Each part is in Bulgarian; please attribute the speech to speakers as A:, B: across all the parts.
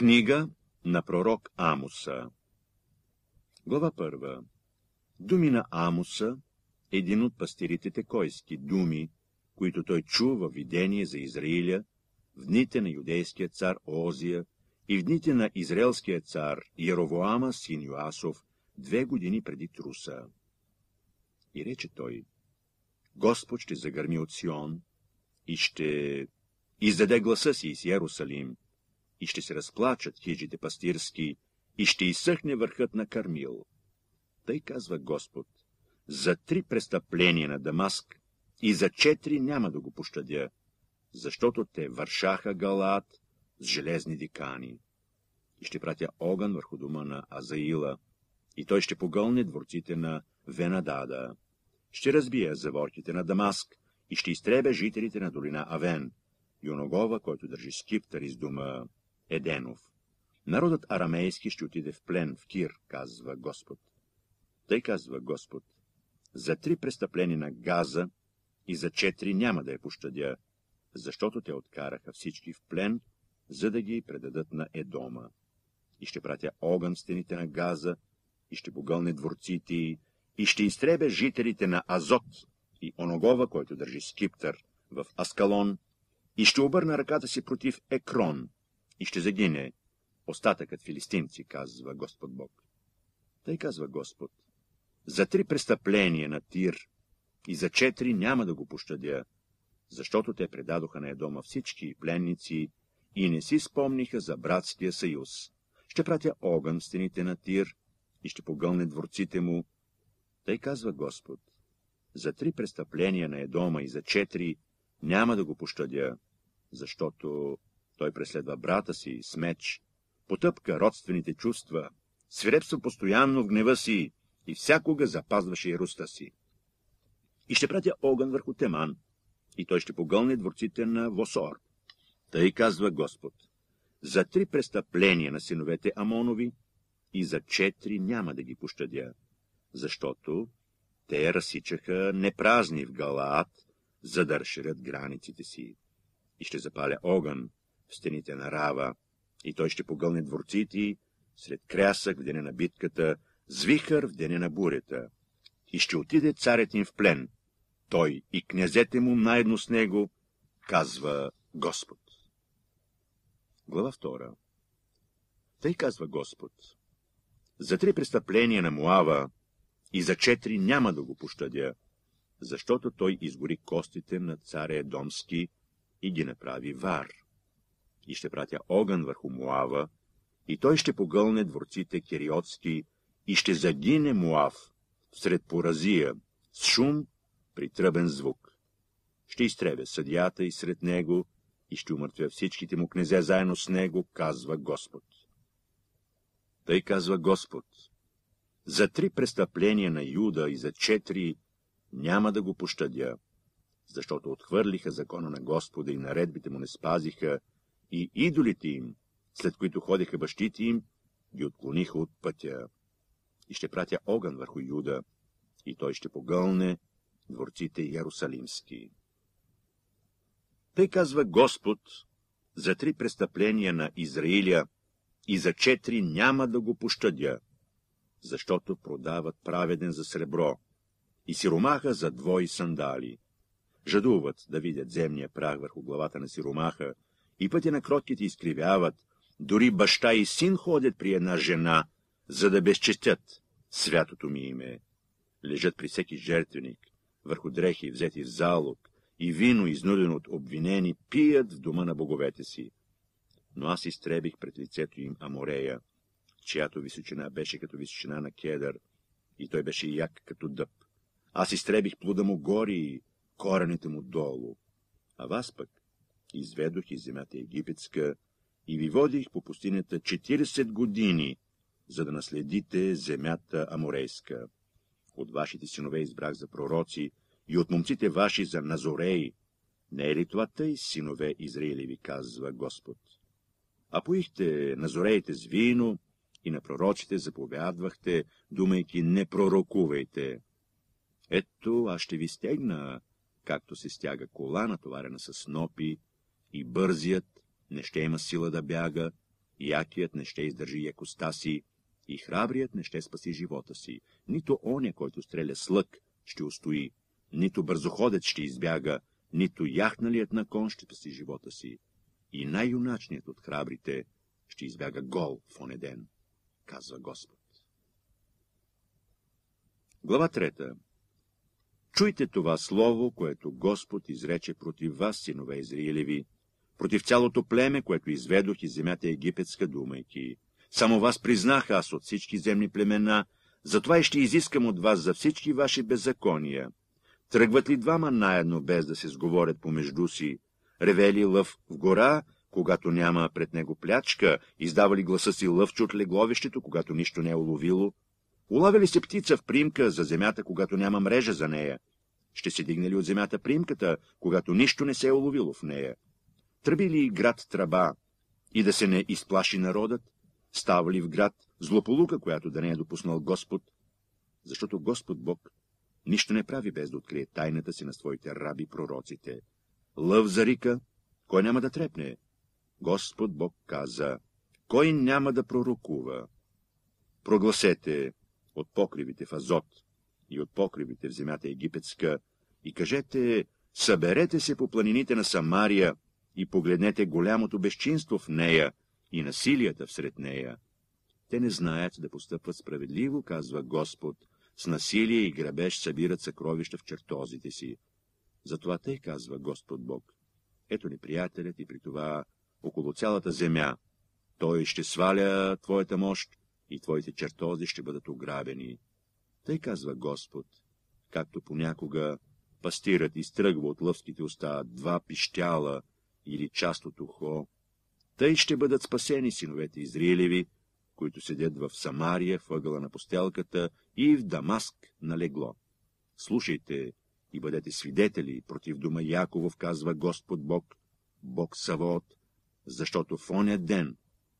A: Книга на пророк Амуса Глава първа Думи на Амуса, един от пастирите текойски думи, които той чува във видение за Израиля, в дните на юдейския цар Озия и в дните на израелския цар Яровоама син Йоасов, две години преди Труса. И рече той, Господ ще загърми от Сион и ще издаде гласа си из Ярусалим, и ще се разплачат хижите пастирски, и ще изсъхне върхът на Кармил. Тъй казва Господ, за три престъпления на Дамаск и за четири няма да го пощадя, защото те вършаха Галат с железни дикани. И ще пратя огън върху дома на Азаила, и той ще погълне дворците на Венадада. Ще разбия заворките на Дамаск и ще изтребя жителите на долина Авен, Юногова, който държи скиптър из дома Еденов. Народът арамейски ще отиде в плен, в Кир, казва Господ. Тъй казва Господ. За три престъпления на Газа и за четири няма да я пощадя, защото те откараха всички в плен, за да ги предадат на Едома. И ще пратя огън в стените на Газа, и ще погълне дворците и ще изтребя жителите на Азот и Оногова, който държи скиптър в Аскалон, и ще обърна ръката си против Екрон, и ще загине остатъкът филистимци, казва Господ Бог. Тъй казва Господ. За три престъпления на Тир и за четири няма да го пощадя, защото те предадоха на Едома всички пленници и не си спомниха за братския съюз. Ще пратя огън в стените на Тир и ще погълне дворците му. Тъй казва Господ. За три престъпления на Едома и за четири няма да го пощадя, защото той преследва брата си с меч, потъпка родствените чувства, свирепства постоянно в гнева си и всякога запазваше и руста си. И ще пратя огън върху Теман, и той ще погълне дворците на Восор. Тъй казва Господ. За три престъпления на синовете Амонови и за четири няма да ги пощадя, защото те разсичаха непразни в Галаат, за да разширят границите си. И ще запаля огън в стените на Рава, и той ще погълне дворците след крясък в деня на битката, звихър в деня на бурята. И ще отиде царят им в плен, той и князете му наедно с него, казва Господ. Глава 2 Тъй казва Господ. За три престъпления на Муава и за четири няма да го пощадя, защото той изгори костите на царя домски и ги направи вар и ще пратя огън върху Муава, и той ще погълне дворците кириотски и ще загине Муав сред поразия, с шум, при тръбен звук. Ще изтребя съдията и сред него, и ще умъртвя всичките му князе заедно с него, казва Господ. Тъй казва Господ. За три престъпления на Юда и за четири няма да го пощадя, защото отхвърлиха закона на Господа и наредбите му не спазиха, и идолите им, след които ходеха бащите им, ги отклониха от пътя. И ще пратя огън върху Юда, и той ще погълне дворците Ярусалимски. Тъй казва Господ за три престъпления на Израиля и за четири няма да го пощадя, защото продават праведен за сребро и сиромаха за двои сандали. Жадуват да видят земния прах върху главата на сиромаха и пътя на кротките изкривяват. Дори баща и син ходят при една жена, за да безчестят святото ми име. Лежат при всеки жертвеник, върху дрехи, взети в залог, и вино, изнудено от обвинени, пият в дома на боговете си. Но аз изтребих пред лицето им Аморея, чиято височина беше като височина на кедър, и той беше як като дъб. Аз изтребих плода му гори и корените му долу. А вас пък изведох из земята египетска и ви водих по пустинята 40 години, за да наследите земята аморейска. От вашите синове избрах за пророци и от момците ваши за назореи. Не е ли това тъй, синове Израилеви, казва Господ? А поихте назореите с вино и на пророците заповядвахте, думайки не пророкувайте. Ето, аз ще ви стегна, както се стяга кола, натоварена с нопи, и бързият не ще има сила да бяга, якият не ще издържи якоста си, и храбрият не ще спаси живота си. Нито оня, който стреля с лък, ще устои, нито бързоходец ще избяга, нито яхналият на кон ще спаси живота си. И най-юначният от храбрите ще избяга гол в онеден, казва Господ. Глава трета Чуйте това слово, което Господ изрече против вас, синове Израилеви, против цялото племе, което изведох из земята египетска, думайки. Само вас признах аз от всички земни племена, затова и ще изискам от вас за всички ваши беззакония. Тръгват ли двама наедно, без да се сговорят помежду си? Ревели лъв в гора, когато няма пред него плячка, издава ли гласа си лъвче от легловището, когато нищо не е уловило? Улавя ли се птица в примка за земята, когато няма мрежа за нея? Ще се дигне ли от земята примката, когато нищо не се е уловило в нея? тръби ли град тръба и да се не изплаши народът, става ли в град злополука, която да не е допуснал Господ, защото Господ Бог нищо не прави без да открие тайната си на своите раби пророците. Лъв зарика, кой няма да трепне? Господ Бог каза, кой няма да пророкува? Прогласете от покривите в Азот и от покривите в земята египетска и кажете, съберете се по планините на Самария, и погледнете голямото безчинство в нея и насилията всред нея. Те не знаят да постъпват справедливо, казва Господ, с насилие и грабеж събират съкровища в чертозите си. Затова те, казва Господ Бог, ето неприятелят и при това около цялата земя. Той ще сваля твоята мощ и твоите чертози ще бъдат ограбени. Тъй казва Господ, както понякога и изтръгва от лъвските уста два пищяла, или част от ухо. Тъй ще бъдат спасени синовете Израилеви, които седят в Самария, въгъла на постелката и в Дамаск на легло. Слушайте и бъдете свидетели против дома Яковов, казва Господ Бог, Бог Савоот, защото в оня ден,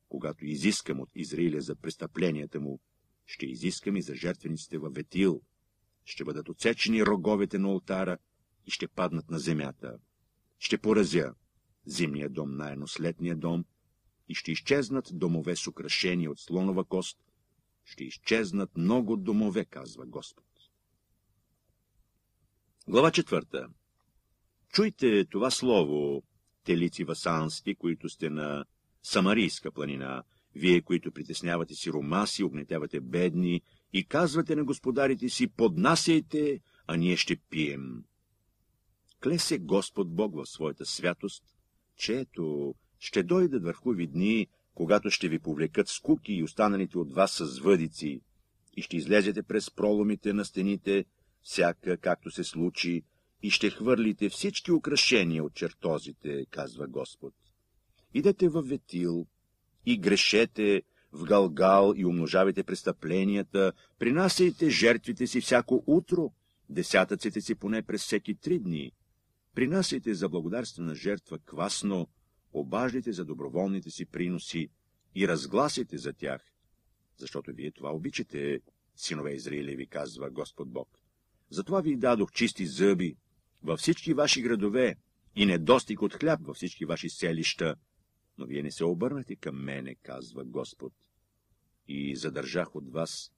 A: когато изискам от Израиля за престъпленията му, ще изискам и за жертвениците във Ветил, ще бъдат отсечени роговете на ултара и ще паднат на земята. Ще поразя зимния дом наедно с летния дом, и ще изчезнат домове с украшения от слонова кост, ще изчезнат много домове, казва Господ. Глава четвърта. Чуйте това слово, телици васански, които сте на Самарийска планина, вие, които притеснявате си ромаси, огнетявате бедни и казвате на господарите си, поднасяйте, а ние ще пием. Клесе Господ Бог в своята святост, чето ще дойдат върху ви дни, когато ще ви повлекат скуки и останалите от вас с въдици, и ще излезете през проломите на стените, всяка както се случи, и ще хвърлите всички украшения от чертозите, казва Господ. Идете в Ветил и грешете в Галгал и умножавайте престъпленията, принасяйте жертвите си всяко утро, десятъците си поне през всеки три дни, принасяйте за благодарствена жертва квасно, обаждайте за доброволните си приноси и разгласите за тях, защото вие това обичате, синове Израилеви, казва Господ Бог. Затова ви дадох чисти зъби във всички ваши градове и недостиг от хляб във всички ваши селища, но вие не се обърнахте към мене, казва Господ. И задържах от вас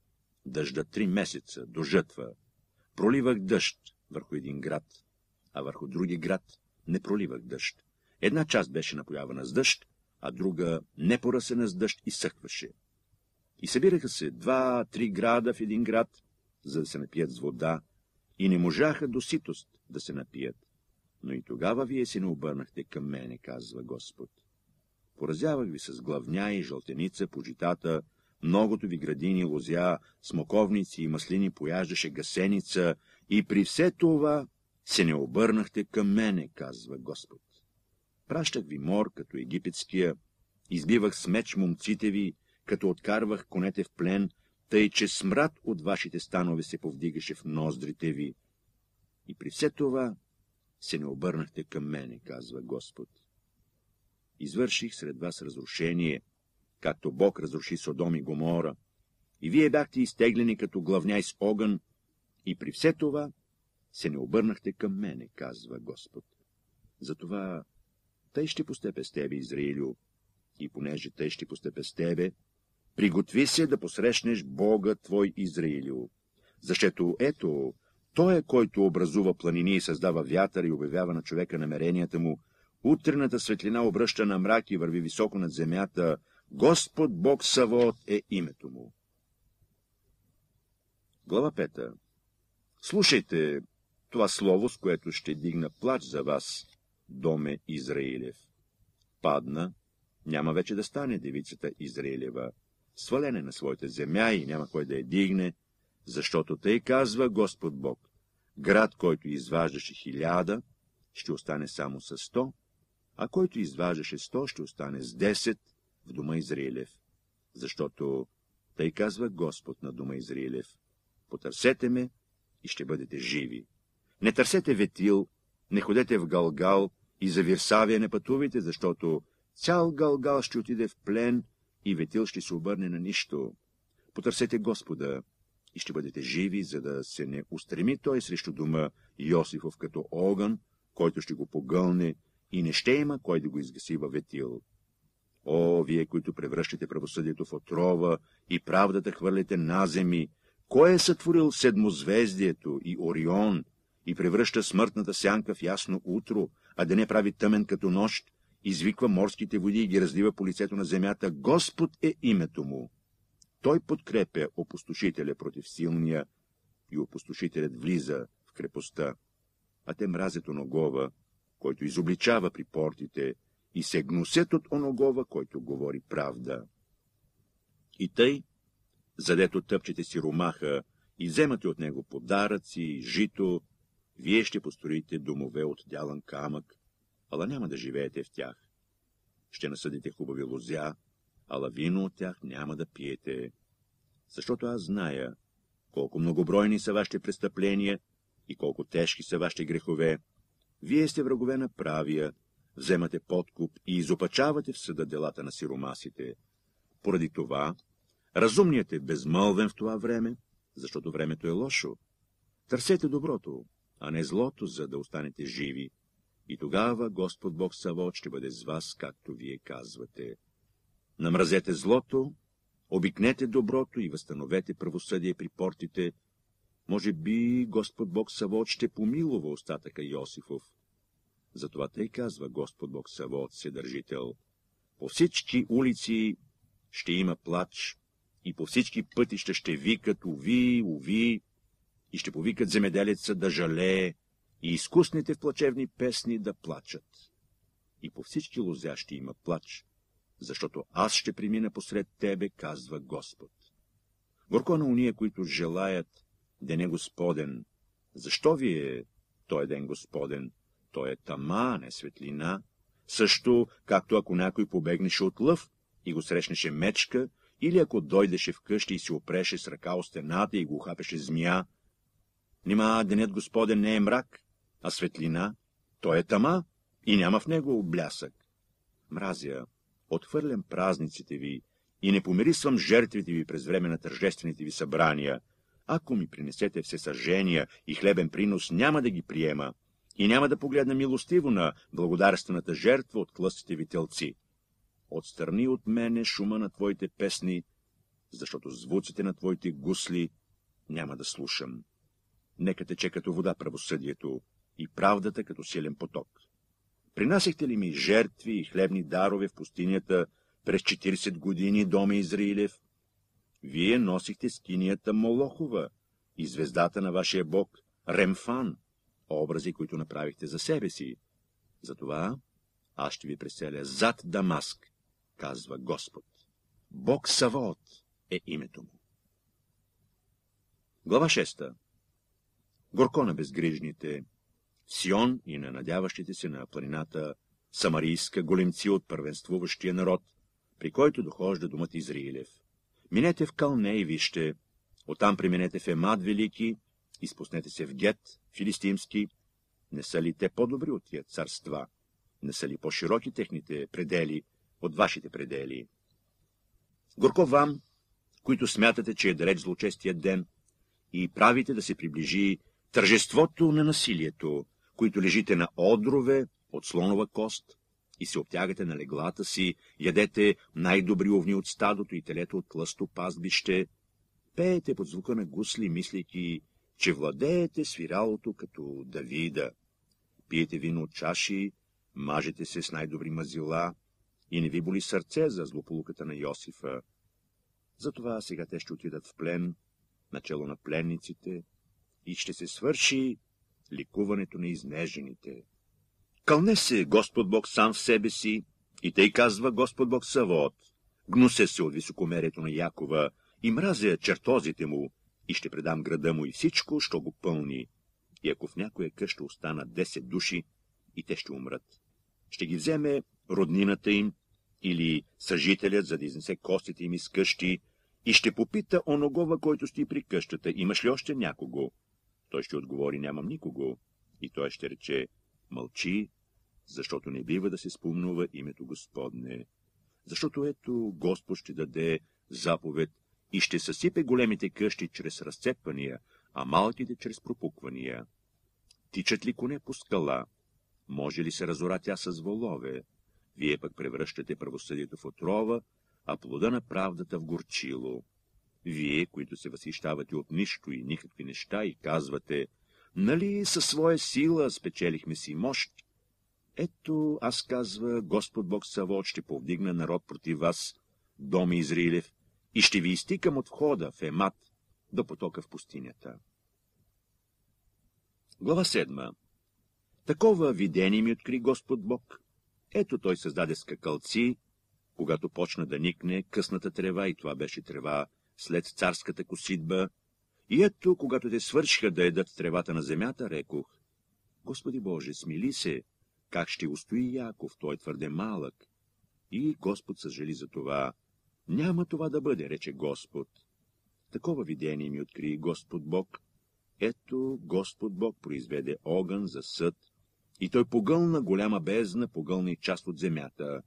A: дъжда три месеца до жътва. Проливах дъжд върху един град, а върху други град не проливах дъжд. Една част беше напоявана с дъжд, а друга непоръсена с дъжд изсъхваше. И събираха се два-три града в един град, за да се напият с вода, и не можаха до ситост да се напият. Но и тогава вие се не обърнахте към мене, казва Господ. Поразявах ви с главня и жълтеница по житата, многото ви градини, лозя, смоковници и маслини пояждаше гасеница, и при все това се не обърнахте към мене, казва Господ. Пращах ви мор, като египетския, избивах с меч момците ви, като откарвах конете в плен, тъй, че смрад от вашите станове се повдигаше в ноздрите ви. И при все това се не обърнахте към мене, казва Господ. Извърших сред вас разрушение, както Бог разруши Содом и Гомора, и вие бяхте изтеглени като главня с огън, и при все това се не обърнахте към мене, казва Господ. Затова тъй ще постепе с тебе, Израилю, и понеже тъй ще постепе с тебе, приготви се да посрещнеш Бога твой, Израилю, защото ето, той е, който образува планини и създава вятър и обявява на човека намеренията му, утрената светлина обръща на мрак и върви високо над земята, Господ Бог Савод е името му. Глава 5. Слушайте, това слово, с което ще дигна плач за вас, доме Израилев. Падна, няма вече да стане девицата Израилева, свалене на своята земя и няма кой да я дигне, защото тъй казва Господ Бог, град, който изваждаше хиляда, ще остане само с сто, а който изваждаше сто, ще остане с десет в дома Израилев, защото тъй казва Господ на дома Израилев, потърсете ме и ще бъдете живи. Не търсете ветил, не ходете в Галгал и за Вирсавия не пътувайте, защото цял Галгал ще отиде в плен и ветил ще се обърне на нищо. Потърсете Господа и ще бъдете живи, за да се не устреми той срещу дома Йосифов като огън, който ще го погълне и не ще има кой да го изгаси във ветил. О, вие, които превръщате правосъдието в отрова и правдата хвърляте наземи, кой е сътворил седмозвездието и Орион и превръща смъртната сянка в ясно утро, а да не прави тъмен като нощ, извиква морските води и ги разлива по лицето на земята. Господ е името му. Той подкрепя опустошителя против силния и опустошителят влиза в крепостта, а те мразят оногова, който изобличава при портите, и се гносят от оногова, който говори правда. И тъй, задето тъпчете си ромаха и вземате от него подаръци, жито, вие ще построите домове от дялан камък, ала няма да живеете в тях. Ще насъдите хубави лозя, ала вино от тях няма да пиете. Защото аз зная колко многобройни са вашите престъпления и колко тежки са вашите грехове. Вие сте врагове на правия, вземате подкуп и изопачавате в съда делата на сиромасите. Поради това, разумният е безмълвен в това време, защото времето е лошо. Търсете доброто, а не злото, за да останете живи. И тогава Господ Бог Савод ще бъде с вас, както вие казвате. Намразете злото, обикнете доброто и възстановете правосъдие при портите. Може би Господ Бог Савод ще помилува остатъка Йосифов. Затова тъй казва Господ Бог Савод, Седържител. По всички улици ще има плач и по всички пътища ще викат «Уви, уви!» и ще повикат земеделеца да жалее и изкусните в плачевни песни да плачат. И по всички лозя ще има плач, защото аз ще премина посред тебе, казва Господ. Горко на уния, които желаят ден е Господен. Защо ви е той ден Господен? Той е тама, не светлина. Също, както ако някой побегнеше от лъв и го срещнеше мечка, или ако дойдеше вкъщи и се опреше с ръка о стената и го хапеше змия, Нима денят Господен не е мрак, а светлина? Той е тама и няма в него блясък. Мразя, отхвърлям празниците ви и не помирисвам жертвите ви през време на тържествените ви събрания. Ако ми принесете всесъжения и хлебен принос, няма да ги приема и няма да погледна милостиво на благодарствената жертва от клъстите ви телци. Отстрани от мене шума на твоите песни, защото звуците на твоите гусли няма да слушам. Нека тече като вода правосъдието и правдата като силен поток. Принасяхте ли ми жертви и хлебни дарове в пустинята през 40 години, доме Израилев? Вие носихте скинията Молохова и звездата на вашия бог Ремфан, образи, които направихте за себе си. Затова аз ще ви преселя зад Дамаск, казва Господ. Бог Савот е името му. Глава 6 горко на безгрижните, Сион и на надяващите се на планината Самарийска, големци от първенствуващия народ, при който дохожда думът Израилев. Минете в Калне и вижте, оттам преминете в Емад Велики, изпуснете се в Гет, Филистимски, не са ли те по-добри от тия царства? Не са ли по-широки техните предели от вашите предели? Горко вам, които смятате, че е далеч злочестият ден, и правите да се приближи Тържеството на насилието, които лежите на одрове от слонова кост и се обтягате на леглата си, ядете най-добри овни от стадото и телето от тлъсто пастбище, пеете под звука на гусли, мислейки, че владеете свиралото като Давида. Пиете вино от чаши, мажете се с най-добри мазила и не ви боли сърце за злополуката на Йосифа. Затова сега те ще отидат в плен, начало на пленниците, и ще се свърши ликуването на изнежените. Кълне се Господ Бог сам в себе си, и тъй казва Господ Бог Савод. Гнусе се от високомерието на Якова и мразя чертозите му, и ще предам града му и всичко, що го пълни. И ако в някоя къща остана 10 души, и те ще умрат. Ще ги вземе роднината им или съжителят, за да изнесе костите им из къщи, и ще попита оногова, който стои при къщата, имаш ли още някого? Той ще отговори, нямам никого. И той ще рече, мълчи, защото не бива да се спомнува името Господне. Защото ето Господ ще даде заповед и ще съсипе големите къщи чрез разцепвания, а малките чрез пропуквания. Тичат ли коне по скала? Може ли се разора тя с волове? Вие пък превръщате правосъдието в отрова, а плода на правдата в горчило. Вие, които се възхищавате от нищо и никакви неща и казвате, нали със своя сила спечелихме си мощ? Ето, аз казва, Господ Бог Савод ще повдигна народ против вас, доми Израилев, и ще ви изтикам от входа в Емат до потока в пустинята. Глава 7. Такова видение ми откри Господ Бог. Ето той създаде скакалци, когато почна да никне късната трева, и това беше трева след царската коситба, и ето, когато те свършиха да едат тревата на земята, рекох, Господи Боже, смили се, как ще устои Яков, той е твърде малък. И Господ съжали за това. Няма това да бъде, рече Господ. Такова видение ми откри Господ Бог. Ето, Господ Бог произведе огън за съд, и той погълна голяма бездна, погълна и част от земята.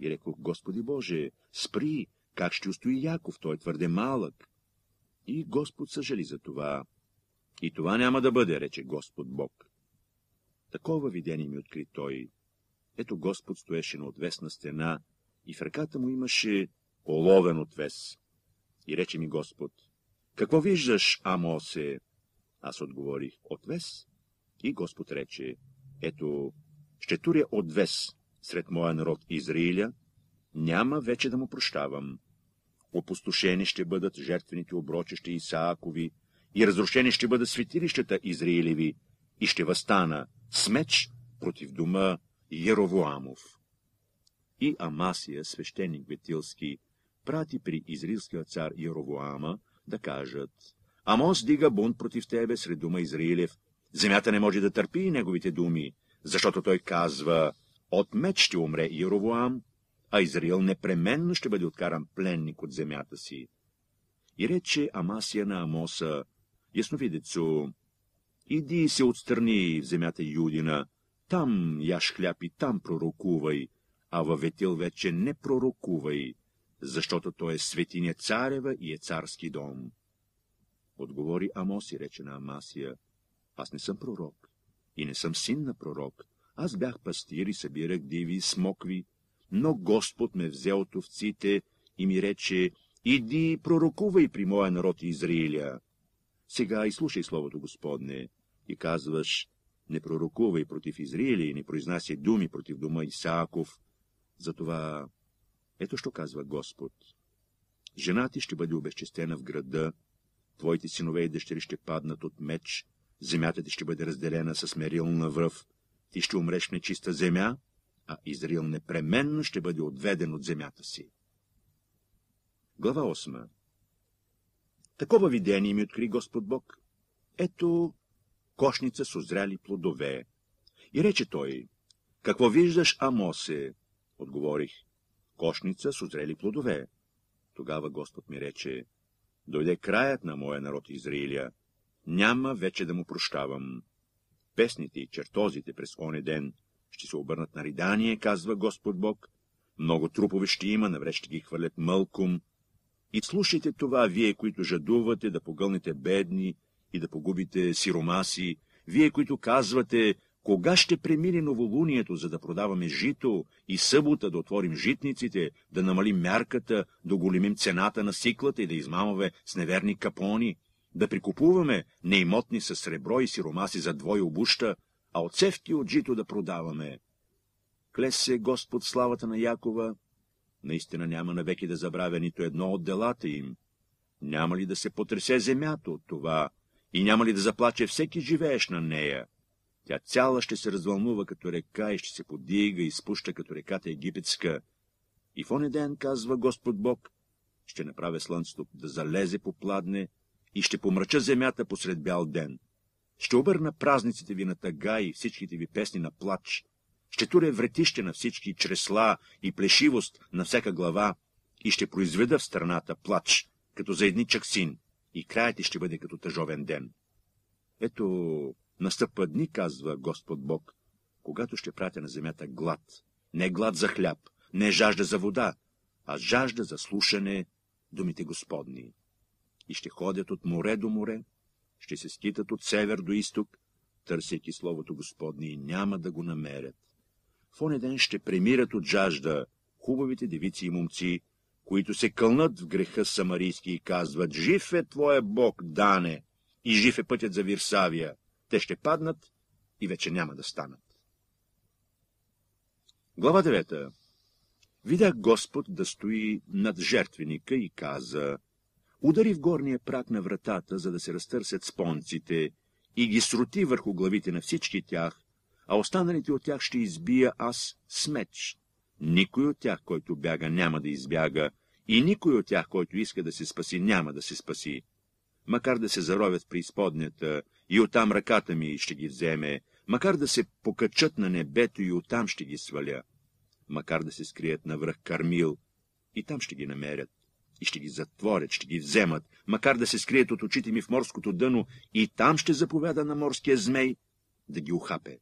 A: И рекох, Господи Боже, спри, как ще устои Яков? Той е твърде малък. И Господ съжали за това. И това няма да бъде, рече Господ Бог. Такова видение ми откри той. Ето Господ стоеше на отвесна стена и в ръката му имаше оловен отвес. И рече ми Господ, какво виждаш, Амосе? Аз отговорих, отвес. И Господ рече, ето, ще туря отвес сред моя народ Израиля, няма вече да му прощавам. Опустошени ще бъдат жертвените оброчища Исаакови и разрушени ще бъдат светилищата Израилеви и ще възстана с меч против дома Яровоамов. И Амасия, свещеник Бетилски, прати при израилския цар Яровоама да кажат Амос дига бунт против тебе сред дома Израилев. Земята не може да търпи неговите думи, защото той казва, от меч ще умре Яровоам, а Израил непременно ще бъде откаран пленник от земята си. И рече Амасия на Амоса, ясновидецо, иди се отстрани в земята Юдина, там яш хляб и там пророкувай, а във Ветил вече не пророкувай, защото той е светиня царева и е царски дом. Отговори Амос и рече на Амасия, аз не съм пророк и не съм син на пророк, аз бях пастир и събирах диви, смокви но Господ ме взе от овците и ми рече, иди пророкувай при моя народ Израиля. Сега изслушай Словото Господне и казваш, не пророкувай против Израиля и не произнася думи против дома Исааков. Затова ето що казва Господ. Жена ти ще бъде обезчестена в града, твоите синове и дъщери ще паднат от меч, земята ти ще бъде разделена с мерилна връв, ти ще умреш в нечиста земя, а Израил непременно ще бъде отведен от земята си. Глава 8 Такова видение ми откри Господ Бог. Ето кошница с озряли плодове. И рече той, какво виждаш, Амосе? Отговорих, кошница с озрели плодове. Тогава Господ ми рече, дойде краят на моя народ Израиля. Няма вече да му прощавам. Песните и чертозите през оне ден ще се обърнат на ридание, казва Господ Бог, много трупове ще има, навред ще ги хвърлят мълком. И слушайте това, вие, които жадувате да погълнете бедни и да погубите сиромаси, вие, които казвате, кога ще премине новолунието, за да продаваме жито и събота да отворим житниците, да намалим мярката, да големим цената на сиклата и да измамаме с неверни капони, да прикупуваме неимотни с сребро и сиромаси за двое обуща, а от севки от жито да продаваме. Клес се е Господ славата на Якова, наистина няма навеки да забравя нито едно от делата им. Няма ли да се потресе земята от това и няма ли да заплаче всеки живееш на нея? Тя цяла ще се развълнува като река и ще се подига и спуща като реката египетска. И в оне ден, казва Господ Бог, ще направя слънцето да залезе по пладне и ще помрача земята посред бял ден. Ще обърна празниците ви на тъга и всичките ви песни на плач. Ще туря вретище на всички чресла и плешивост на всяка глава и ще произведа в страната плач, като за едничък син, и краят ще бъде като тъжовен ден. Ето, настъпва дни, казва Господ Бог, когато ще пратя на земята глад. Не глад за хляб, не жажда за вода, а жажда за слушане думите Господни. И ще ходят от море до море, ще се скитат от север до изток, търсейки Словото Господне и няма да го намерят. В оня ден ще премират от жажда хубавите девици и момци, които се кълнат в греха самарийски и казват «Жив е твоя Бог, Дане, и жив е пътят за Вирсавия». Те ще паднат и вече няма да станат. Глава 9. Видях Господ да стои над жертвеника и каза удари в горния прак на вратата, за да се разтърсят спонците, и ги срути върху главите на всички тях, а останалите от тях ще избия аз с меч. Никой от тях, който бяга, няма да избяга, и никой от тях, който иска да се спаси, няма да се спаси. Макар да се заровят при изподнята, и оттам ръката ми ще ги вземе, макар да се покачат на небето, и оттам ще ги сваля, макар да се скрият навръх Кармил, и там ще ги намерят и ще ги затворят, ще ги вземат, макар да се скрият от очите ми в морското дъно, и там ще заповяда на морския змей да ги ухапе.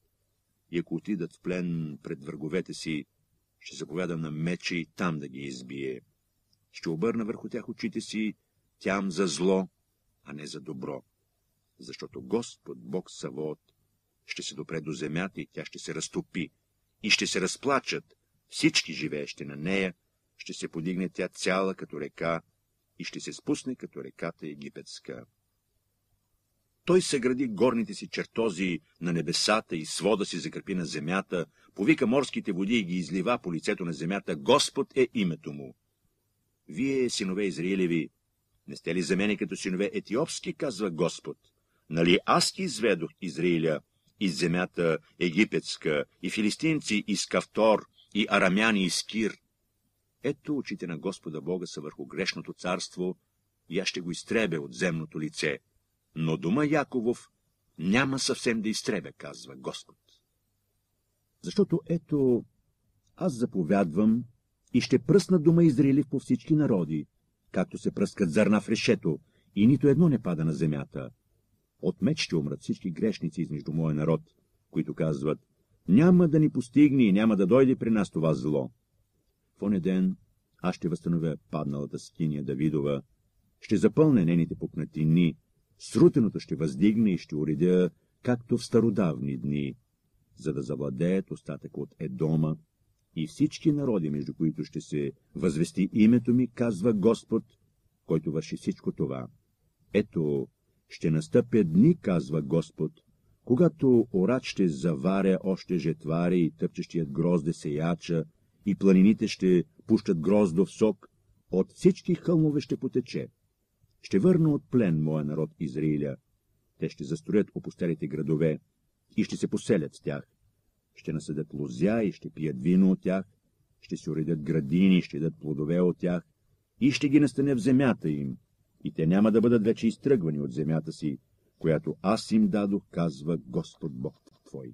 A: И ако отидат в плен пред враговете си, ще заповяда на меча и там да ги избие. Ще обърна върху тях очите си, тям за зло, а не за добро. Защото Господ, Бог Савод, ще се допре до земята и тя ще се разтопи, и ще се разплачат всички живеещи на нея, ще се подигне тя цяла като река и ще се спусне като реката египетска. Той съгради горните си чертози на небесата и свода си закрепи на земята, повика морските води и ги излива по лицето на земята. Господ е името му. Вие, синове Израилеви, не сте ли за мене като синове етиопски, казва Господ? Нали аз ти изведох Израиля из земята египетска и филистинци из Кавтор и арамяни из Кир? Ето очите на Господа Бога са върху грешното царство и аз ще го изтребя от земното лице. Но дома Яковов няма съвсем да изтребя, казва Господ. Защото ето, аз заповядвам и ще пръсна дома Израилев по всички народи, както се пръскат зърна в решето, и нито едно не пада на земята. От меч ще умрат всички грешници измежду моя народ, които казват, няма да ни постигне и няма да дойде при нас това зло. В оне ден аз ще възстановя падналата скиния Давидова, ще запълня нените пукнатини, срутеното ще въздигне и ще уредя, както в стародавни дни, за да завладеят остатък от Едома и всички народи, между които ще се възвести името ми, казва Господ, който върши всичко това. Ето, ще настъпя дни, казва Господ, когато орат ще заваря още жетвари и тъпчещият грозде се яча и планините ще пущат гроздов сок, от всички хълмове ще потече. Ще върна от плен моя народ Израиля. Те ще застроят опустелите градове и ще се поселят с тях. Ще насъдят лозя и ще пият вино от тях, ще се уредят градини, ще дадат плодове от тях и ще ги настане в земята им. И те няма да бъдат вече изтръгвани от земята си, която аз им дадох, казва Господ Бог твой.